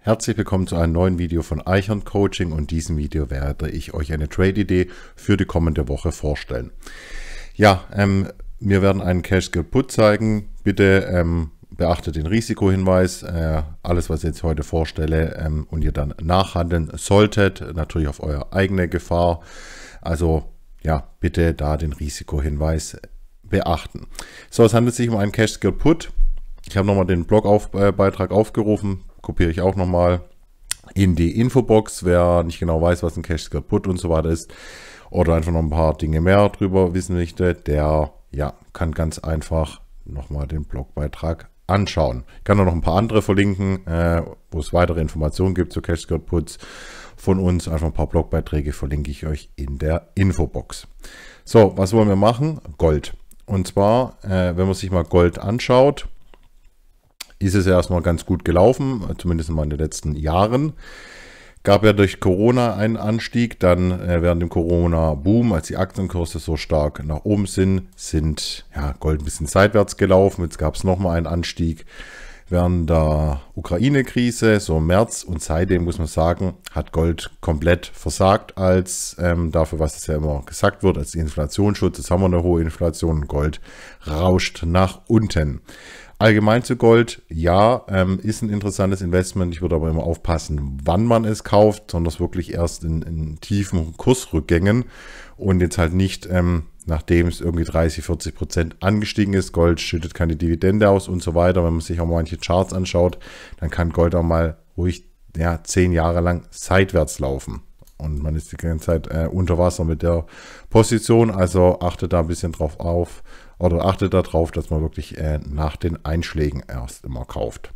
Herzlich willkommen zu einem neuen Video von Eichhorn Coaching und in diesem Video werde ich euch eine Trade-Idee für die kommende Woche vorstellen. Ja, ähm, wir werden einen Cash Put zeigen. Bitte ähm, beachtet den Risikohinweis. Äh, alles, was ich jetzt heute vorstelle ähm, und ihr dann nachhandeln solltet, natürlich auf eure eigene Gefahr. Also ja, bitte da den Risikohinweis beachten. So, es handelt sich um einen Cash Put. Ich habe nochmal den Blogbeitrag äh, aufgerufen kopiere ich auch nochmal in die Infobox, wer nicht genau weiß, was ein Cache kaputt und so weiter ist oder einfach noch ein paar Dinge mehr darüber wissen möchte, der ja, kann ganz einfach nochmal den Blogbeitrag anschauen. Ich kann auch noch ein paar andere verlinken, äh, wo es weitere Informationen gibt zu Cash Skirt Putz von uns. Einfach ein paar Blogbeiträge verlinke ich euch in der Infobox. So, was wollen wir machen? Gold. Und zwar, äh, wenn man sich mal Gold anschaut, ist es erstmal ganz gut gelaufen, zumindest mal in den letzten Jahren. Gab ja durch Corona einen Anstieg, dann äh, während dem Corona-Boom, als die Aktienkurse so stark nach oben sind, sind ja, Gold ein bisschen seitwärts gelaufen. Jetzt gab es nochmal einen Anstieg während der Ukraine-Krise, so im März. Und seitdem muss man sagen, hat Gold komplett versagt als ähm, dafür, was es ja immer gesagt wird, als Inflationsschutz. Jetzt haben wir eine hohe Inflation und Gold rauscht nach unten. Allgemein zu Gold, ja, ähm, ist ein interessantes Investment. Ich würde aber immer aufpassen, wann man es kauft, sondern es wirklich erst in, in, tiefen Kursrückgängen und jetzt halt nicht, ähm, nachdem es irgendwie 30, 40 Prozent angestiegen ist. Gold schüttet keine Dividende aus und so weiter. Wenn man sich auch manche Charts anschaut, dann kann Gold auch mal ruhig ja, zehn Jahre lang seitwärts laufen. Und man ist die ganze Zeit äh, unter Wasser mit der Position. Also achtet da ein bisschen drauf auf oder also achtet darauf, dass man wirklich äh, nach den Einschlägen erst immer kauft.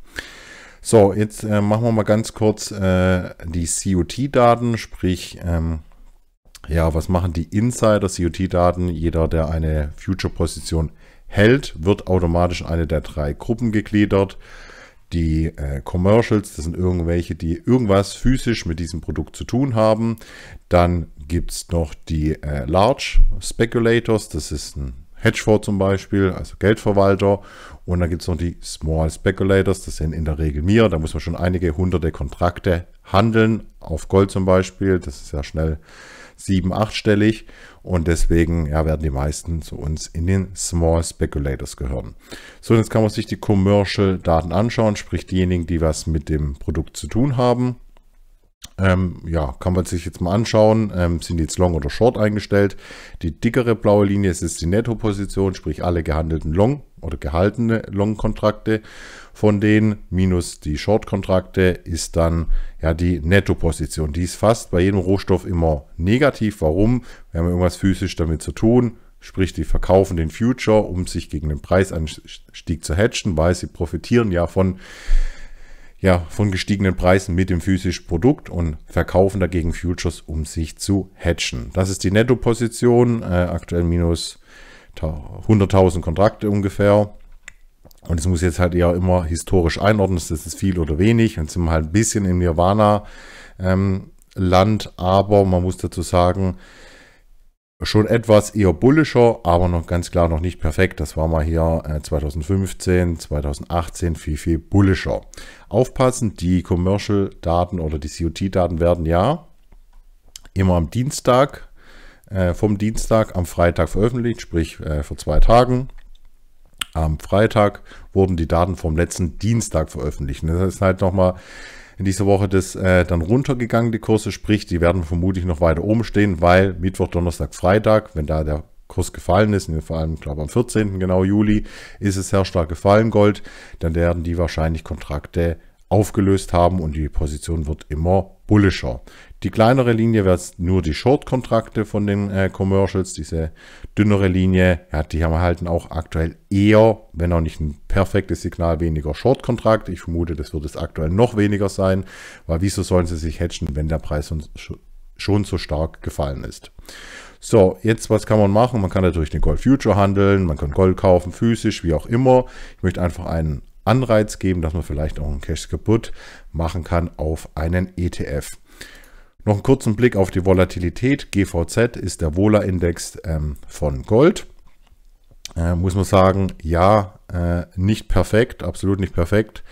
So, jetzt äh, machen wir mal ganz kurz äh, die COT-Daten, sprich, ähm, ja, was machen die Insider-COT-Daten? Jeder, der eine Future-Position hält, wird automatisch eine der drei Gruppen gegliedert. Die äh, Commercials, das sind irgendwelche, die irgendwas physisch mit diesem Produkt zu tun haben. Dann gibt es noch die äh, Large Speculators, das ist ein Hedgefonds zum Beispiel, also Geldverwalter. Und dann gibt es noch die Small Speculators, das sind in der Regel mir. Da muss man schon einige hunderte Kontrakte handeln, auf Gold zum Beispiel. Das ist ja schnell sieben-, achtstellig. Und deswegen ja, werden die meisten zu uns in den Small Speculators gehören. So, jetzt kann man sich die Commercial-Daten anschauen, sprich diejenigen, die was mit dem Produkt zu tun haben. Ähm, ja, kann man sich jetzt mal anschauen. Ähm, sind jetzt Long oder Short eingestellt? Die dickere blaue Linie ist jetzt die Nettoposition, sprich alle gehandelten Long oder gehaltene Long-Kontrakte von denen minus die Short-Kontrakte ist dann ja die Nettoposition. Die ist fast bei jedem Rohstoff immer negativ. Warum? Wir haben irgendwas physisch damit zu tun. Sprich, die verkaufen den Future, um sich gegen den Preisanstieg zu hatchen, weil sie profitieren ja von ja, von gestiegenen Preisen mit dem physischen Produkt und verkaufen dagegen Futures, um sich zu hatchen. Das ist die Nettoposition, äh, aktuell minus 100.000 Kontrakte ungefähr. Und es muss jetzt halt ja immer historisch einordnen, ist das viel oder wenig. Und sind wir halt ein bisschen im Nirvana-Land, ähm, aber man muss dazu sagen, schon etwas eher bullischer, aber noch ganz klar noch nicht perfekt. Das war mal hier 2015, äh, 2018 viel, viel bullischer. Aufpassen, die Commercial-Daten oder die COT-Daten werden ja immer am Dienstag, äh, vom Dienstag am Freitag veröffentlicht, sprich äh, vor zwei Tagen. Am Freitag wurden die Daten vom letzten Dienstag veröffentlicht. Das ist halt nochmal in dieser Woche das äh, dann runtergegangen, die Kurse. Sprich, die werden vermutlich noch weiter oben stehen, weil Mittwoch, Donnerstag, Freitag, wenn da der Kurs gefallen ist, vor allem, glaube am 14. genau Juli, ist es sehr stark gefallen, Gold, dann werden die wahrscheinlich Kontrakte aufgelöst haben und die Position wird immer bullischer. Die kleinere Linie wäre nur die Short-Kontrakte von den äh, Commercials, diese dünnere Linie, ja, die haben wir halt auch aktuell eher, wenn auch nicht ein perfektes Signal, weniger Short-Kontrakt. Ich vermute, das wird es aktuell noch weniger sein, weil wieso sollen sie sich hedgen, wenn der Preis schon so stark gefallen ist. So, jetzt was kann man machen? Man kann natürlich den Gold Future handeln, man kann Gold kaufen, physisch, wie auch immer. Ich möchte einfach einen Anreiz geben, dass man vielleicht auch einen Cash kaputt machen kann auf einen ETF. Noch einen kurzen Blick auf die Volatilität. GVZ ist der wohler index ähm, von Gold. Äh, muss man sagen, ja, äh, nicht perfekt, absolut nicht perfekt.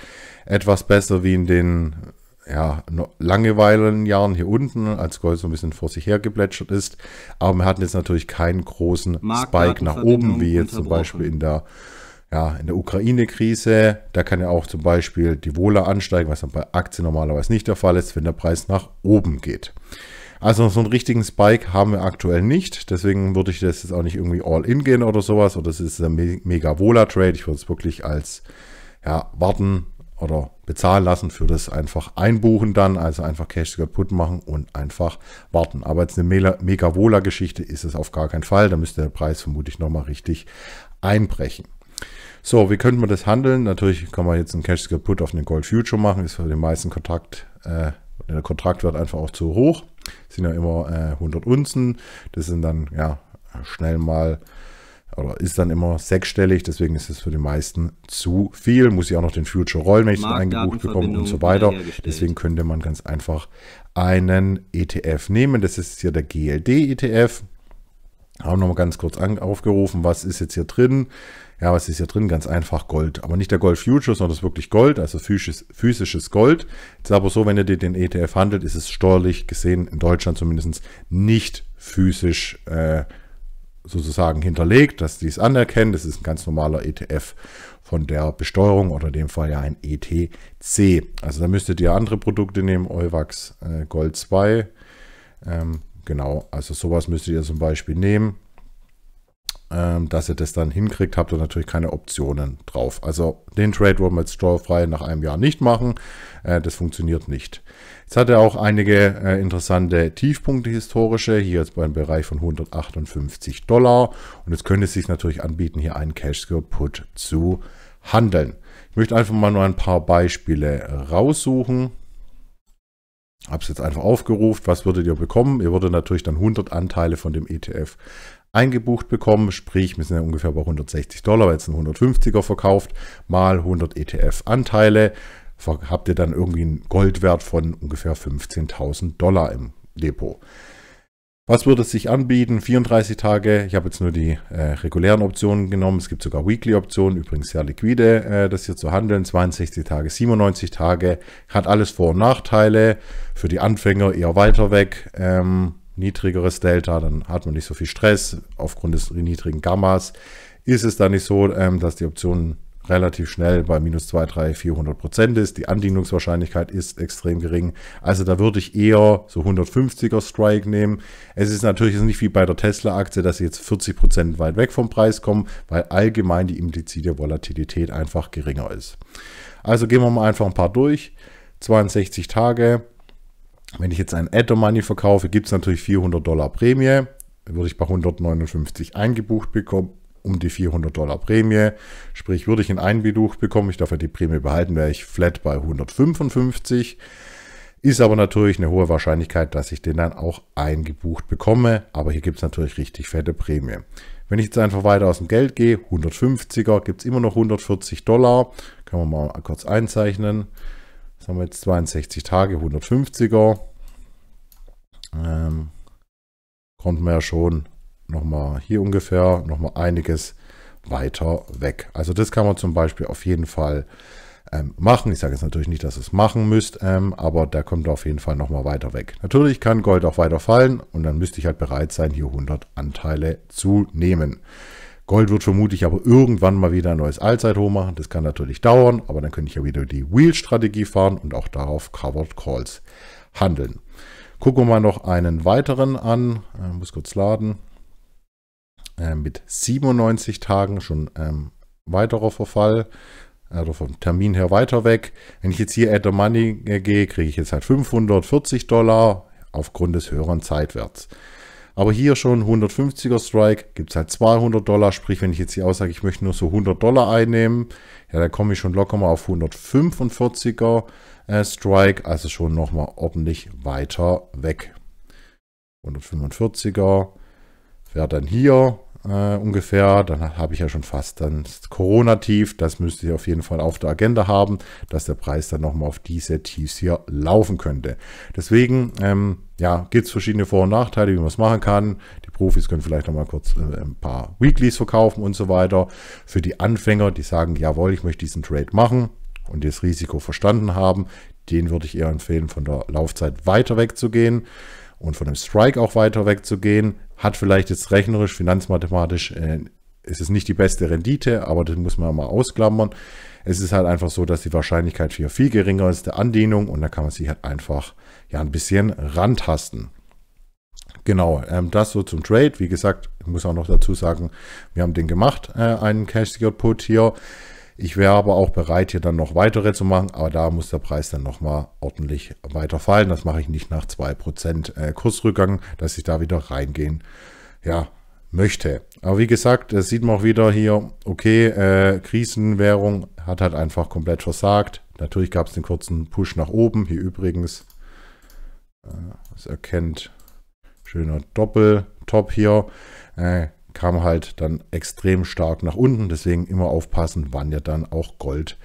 Etwas besser wie in den ja, langeweilen Jahren hier unten, als Gold so ein bisschen vor sich her geplätschert ist. Aber wir hatten jetzt natürlich keinen großen Spike nach oben, wie jetzt zum Beispiel in der ja, in der Ukraine-Krise, da kann ja auch zum Beispiel die Wohler ansteigen, was dann bei Aktien normalerweise nicht der Fall ist, wenn der Preis nach oben geht. Also so einen richtigen Spike haben wir aktuell nicht. Deswegen würde ich das jetzt auch nicht irgendwie all in gehen oder sowas. Oder es ist ein Me mega vola Trade. Ich würde es wirklich als ja, warten oder bezahlen lassen für das einfach einbuchen dann. Also einfach Cash kaputt machen und einfach warten. Aber jetzt eine Me mega vola Geschichte ist es auf gar keinen Fall. Da müsste der Preis vermutlich nochmal richtig einbrechen. So, wie könnte man das handeln? Natürlich kann man jetzt einen Cash Skill Put auf einen Gold Future machen, ist für den meisten Kontakt, äh, der Kontraktwert einfach auch zu hoch. Das sind ja immer äh, 100 Unzen, das sind dann ja schnell mal oder ist dann immer sechsstellig, deswegen ist es für die meisten zu viel. Muss ich auch noch den Future rollen, wenn ich es eingebucht bekomme und so weiter. Deswegen könnte man ganz einfach einen ETF nehmen. Das ist hier der GLD-ETF. Haben nochmal ganz kurz an, aufgerufen, was ist jetzt hier drin? Ja, was ist hier drin? Ganz einfach Gold. Aber nicht der Gold Future, sondern das ist wirklich Gold, also physisches, physisches Gold. Jetzt aber so, wenn ihr den ETF e handelt, ist es steuerlich gesehen in Deutschland zumindest nicht physisch äh, sozusagen hinterlegt, dass die es anerkennen. Das ist ein ganz normaler ETF von der Besteuerung oder in dem Fall ja ein ETC. Also da müsstet ihr andere Produkte nehmen, Euwax äh, Gold 2, ähm, Genau, also sowas müsstet ihr zum Beispiel nehmen, ähm, dass ihr das dann hinkriegt, habt ihr natürlich keine Optionen drauf. Also den Trade wollen wir jetzt steuerfrei nach einem Jahr nicht machen, äh, das funktioniert nicht. Jetzt hat er auch einige äh, interessante Tiefpunkte historische, hier jetzt beim Bereich von 158 Dollar und jetzt könnte es sich natürlich anbieten, hier einen Cash Put zu handeln. Ich möchte einfach mal nur ein paar Beispiele raussuchen. Habe es jetzt einfach aufgerufen. Was würdet ihr bekommen? Ihr würdet natürlich dann 100 Anteile von dem ETF eingebucht bekommen. Sprich, wir sind ja ungefähr bei 160 Dollar, weil jetzt ein 150er verkauft, mal 100 ETF-Anteile. Habt ihr dann irgendwie einen Goldwert von ungefähr 15.000 Dollar im Depot. Was würde es sich anbieten? 34 Tage. Ich habe jetzt nur die äh, regulären Optionen genommen. Es gibt sogar Weekly-Optionen, übrigens sehr liquide, äh, das hier zu handeln. 62 Tage, 97 Tage. Hat alles Vor- und Nachteile. Für die Anfänger eher weiter weg. Ähm, niedrigeres Delta, dann hat man nicht so viel Stress aufgrund des niedrigen Gammas. Ist es dann nicht so, ähm, dass die Optionen relativ schnell bei minus 2, 3, 400 Prozent ist. Die Andienungswahrscheinlichkeit ist extrem gering. Also da würde ich eher so 150er Strike nehmen. Es ist natürlich nicht wie bei der Tesla-Aktie, dass sie jetzt 40 Prozent weit weg vom Preis kommen, weil allgemein die implizite Volatilität einfach geringer ist. Also gehen wir mal einfach ein paar durch. 62 Tage. Wenn ich jetzt ein add Money verkaufe, gibt es natürlich 400 Dollar Prämie. Würde ich bei 159 eingebucht bekommen um die 400 Dollar Prämie. Sprich, würde ich ein Einbeduch bekommen, ich darf ja die Prämie behalten, wäre ich flat bei 155. Ist aber natürlich eine hohe Wahrscheinlichkeit, dass ich den dann auch eingebucht bekomme. Aber hier gibt es natürlich richtig fette Prämie. Wenn ich jetzt einfach weiter aus dem Geld gehe, 150er, gibt es immer noch 140 Dollar. Können wir mal kurz einzeichnen. Das haben wir jetzt 62 Tage, 150er. Ähm, konnten wir ja schon nochmal hier ungefähr, nochmal einiges weiter weg. Also das kann man zum Beispiel auf jeden Fall ähm, machen. Ich sage jetzt natürlich nicht, dass ihr es machen müsst, ähm, aber da kommt auf jeden Fall nochmal weiter weg. Natürlich kann Gold auch weiter fallen und dann müsste ich halt bereit sein, hier 100 Anteile zu nehmen. Gold wird vermutlich aber irgendwann mal wieder ein neues Allzeithoch machen. Das kann natürlich dauern, aber dann könnte ich ja wieder die Wheel-Strategie fahren und auch darauf Covered Calls handeln. Gucken wir mal noch einen weiteren an. Ich äh, muss kurz laden. Ähm, mit 97 Tagen schon ähm, weiterer Verfall. Also vom Termin her weiter weg. Wenn ich jetzt hier Add the Money äh, gehe, kriege ich jetzt halt 540 Dollar aufgrund des höheren Zeitwerts. Aber hier schon 150er Strike, gibt es halt 200 Dollar. Sprich, wenn ich jetzt hier aussage, ich möchte nur so 100 Dollar einnehmen, ja, da komme ich schon locker mal auf 145er äh, Strike. Also schon nochmal ordentlich weiter weg. 145er wäre dann hier äh, ungefähr. Dann habe ich ja schon fast dann Corona-Tief. Das müsste ich auf jeden Fall auf der Agenda haben, dass der Preis dann nochmal auf diese Tiefs hier laufen könnte. Deswegen, ähm, ja, gibt es verschiedene Vor- und Nachteile, wie man es machen kann. Die Profis können vielleicht nochmal kurz äh, ein paar Weeklies verkaufen und so weiter. Für die Anfänger, die sagen, jawohl, ich möchte diesen Trade machen und das Risiko verstanden haben, den würde ich eher empfehlen, von der Laufzeit weiter wegzugehen und von dem Strike auch weiter wegzugehen, hat vielleicht jetzt rechnerisch, finanzmathematisch, äh, es nicht die beste Rendite, aber das muss man mal ausklammern. Es ist halt einfach so, dass die Wahrscheinlichkeit hier viel geringer ist der Andehnung und da kann man sich halt einfach ja ein bisschen rantasten. Genau, ähm, das so zum Trade. Wie gesagt, ich muss auch noch dazu sagen, wir haben den gemacht, äh, einen Cash Secured Put hier. Ich wäre aber auch bereit, hier dann noch weitere zu machen, aber da muss der Preis dann nochmal ordentlich weiter fallen. Das mache ich nicht nach 2% äh, Kursrückgang, dass ich da wieder reingehen ja, möchte. Aber wie gesagt, das sieht man auch wieder hier, okay, äh, Krisenwährung hat halt einfach komplett versagt. Natürlich gab es den kurzen Push nach oben. Hier übrigens, äh, das erkennt, schöner Doppeltop hier. Äh, kam halt dann extrem stark nach unten. Deswegen immer aufpassen, wann ihr dann auch Gold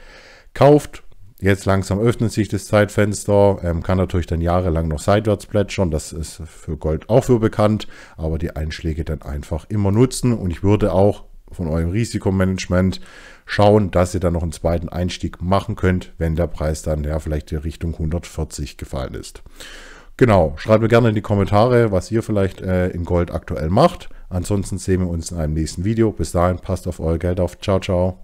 kauft. Jetzt langsam öffnet sich das Zeitfenster, ähm, kann natürlich dann jahrelang noch seitwärts plätschern, das ist für Gold auch für bekannt, aber die Einschläge dann einfach immer nutzen und ich würde auch von eurem Risikomanagement schauen, dass ihr dann noch einen zweiten Einstieg machen könnt, wenn der Preis dann ja vielleicht in Richtung 140 gefallen ist. Genau, schreibt mir gerne in die Kommentare, was ihr vielleicht äh, in Gold aktuell macht. Ansonsten sehen wir uns in einem nächsten Video. Bis dahin, passt auf euer Geld auf. Ciao, ciao.